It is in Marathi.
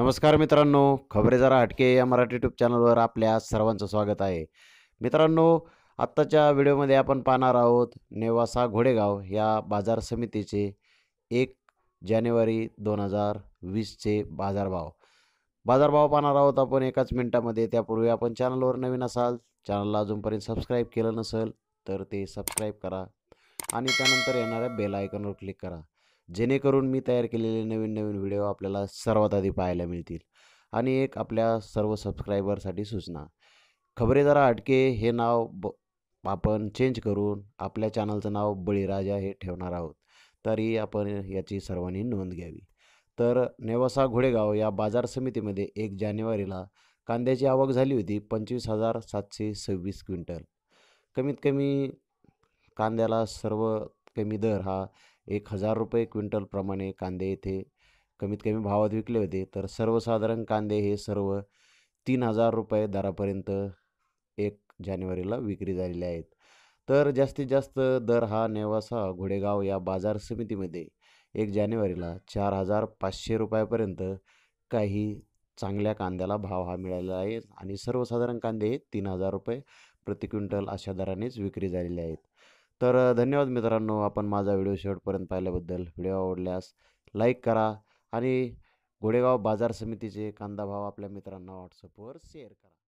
नमस्कार मित्रांनो खबरे जरा हटके या मराठी युट्यूब चॅनलवर आपल्या सर्वांचं स्वागत आहे मित्रांनो आत्ताच्या व्हिडिओमध्ये आपण पाहणार आहोत नेवासा घोडेगाव या बाजार समितीचे एक जानेवारी दोन हजार वीसचे बाजारभाव बाजारभाव पाहणार आहोत आपण एकाच मिनटामध्ये त्यापूर्वी आपण चॅनलवर नवीन असाल चॅनलला अजूनपर्यंत सबस्क्राईब केलं नसेल तर ते सबस्क्राईब करा आणि त्यानंतर येणाऱ्या बेल आयकॉनवर क्लिक करा जेणेकरून मी तयार केलेले नवीन नवीन व्हिडिओ आपल्याला सर्वात आधी पाहायला मिळतील आणि एक आपल्या सर्व सबस्क्रायबरसाठी सूचना खबरेदारा अटके हे नाव ब आपण चेंज करून आपल्या चॅनलचं नाव बळीराजा हे ठेवणार आहोत तरी आपण याची सर्वांनी नोंद घ्यावी तर नेवासा घोडेगाव या बाजार समितीमध्ये एक जानेवारीला कांद्याची आवक झाली होती पंचवीस हजार सातशे सव्वीस क्विंटल कमीत कमी कांद्याला सर्व कमी दर हा एक हजार रुपये क्विंटलप्रमाणे कांदे येथे कमीत कमी भावात विकले होते तर सर्वसाधारण कांदे हे सर्व तीन हजार रुपये दरापर्यंत एक जानेवारीला विक्री झालेले आहेत तर जास्तीत जास्त दर हा नेवासा घोडेगाव या बाजार समितीमध्ये एक जानेवारीला चार हजार पाचशे रुपयापर्यंत काही चांगल्या कांद्याला भाव हा मिळालेला आहे आणि सर्वसाधारण कांदे हे तीन हजार रुपये प्रति क्विंटल अशा दरानेच विक्री झालेले आहेत तर धन्यवाद मित्रांनो आपण माझा व्हिडिओ शेवटपर्यंत पाहिल्याबद्दल व्हिडिओ आवडल्यास लाईक करा आणि गोडेगाव बाजार समितीचे कांदा भाव आपल्या मित्रांना व्हॉट्सअपवर शेअर करा